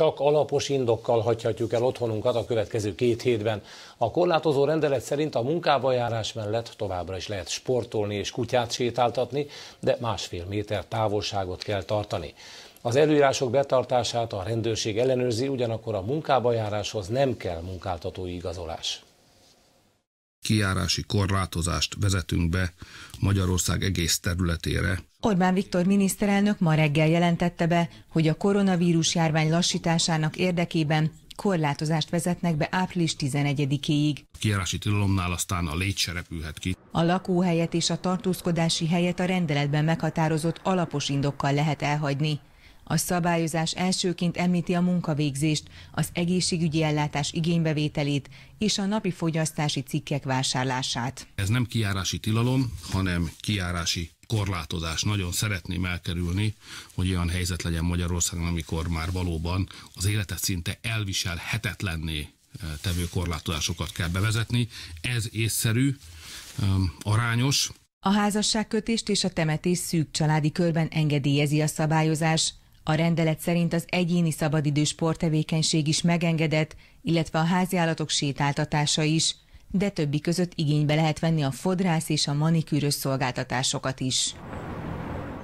csak alapos indokkal hagyhatjuk el otthonunkat a következő két hétben. A korlátozó rendelet szerint a munkába járás mellett továbbra is lehet sportolni és kutyát sétáltatni, de másfél méter távolságot kell tartani. Az előírások betartását a rendőrség ellenőrzi, ugyanakkor a munkába járáshoz nem kell munkáltatói igazolás kiárási korlátozást vezetünk be Magyarország egész területére. Orbán Viktor miniszterelnök ma reggel jelentette be, hogy a koronavírus járvány lassításának érdekében korlátozást vezetnek be április 11 ig A kiárási tilalomnál aztán a légy se repülhet ki. A lakóhelyet és a tartózkodási helyet a rendeletben meghatározott alapos indokkal lehet elhagyni. A szabályozás elsőként említi a munkavégzést, az egészségügyi ellátás igénybevételét és a napi fogyasztási cikkek vásárlását. Ez nem kiárási tilalom, hanem kiárási korlátozás. Nagyon szeretném elkerülni, hogy olyan helyzet legyen Magyarországon, amikor már valóban az életet szinte elviselhetetlenné e, tevő korlátozásokat kell bevezetni. Ez észszerű, e, arányos. A házasságkötést és a temetés szűk családi körben engedélyezi a szabályozás. A rendelet szerint az egyéni szabadidős sporttevékenység is megengedett, illetve a háziállatok sétáltatása is, de többi között igénybe lehet venni a fodrász és a manikűrös szolgáltatásokat is.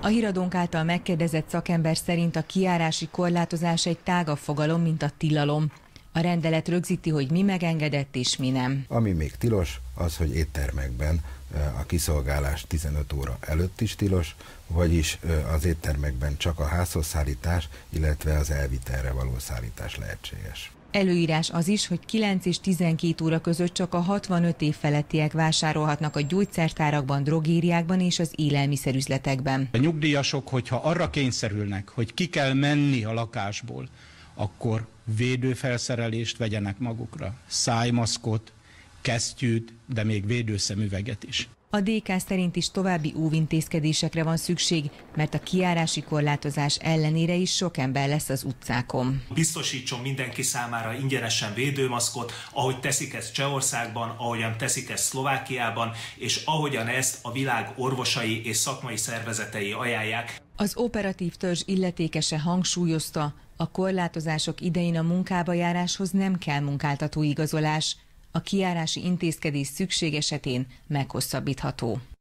A híradónk által megkérdezett szakember szerint a kiárási korlátozás egy tágabb fogalom, mint a tilalom. A rendelet rögzíti, hogy mi megengedett és mi nem. Ami még tilos, az, hogy éttermekben a kiszolgálás 15 óra előtt is tilos, vagyis az éttermekben csak a házhoz szállítás, illetve az elvitelre való szállítás lehetséges. Előírás az is, hogy 9 és 12 óra között csak a 65 év felettiek vásárolhatnak a gyógyszertárakban, drogériákban és az élelmiszerüzletekben. A nyugdíjasok, hogyha arra kényszerülnek, hogy ki kell menni a lakásból, akkor védőfelszerelést vegyenek magukra, szájmaszkot, kesztyűt, de még védőszemüveget is. A DK szerint is további óvintézkedésekre van szükség, mert a kiárási korlátozás ellenére is sok ember lesz az utcákon. Biztosítson mindenki számára ingyenesen védőmaszkot, ahogy teszik ezt Csehországban, ahogyan teszik ezt Szlovákiában, és ahogyan ezt a világ orvosai és szakmai szervezetei ajánlják. Az operatív törzs illetékese hangsúlyozta, a korlátozások idején a munkába járáshoz nem kell munkáltató igazolás, a kiárási intézkedés szükség esetén meghosszabbítható.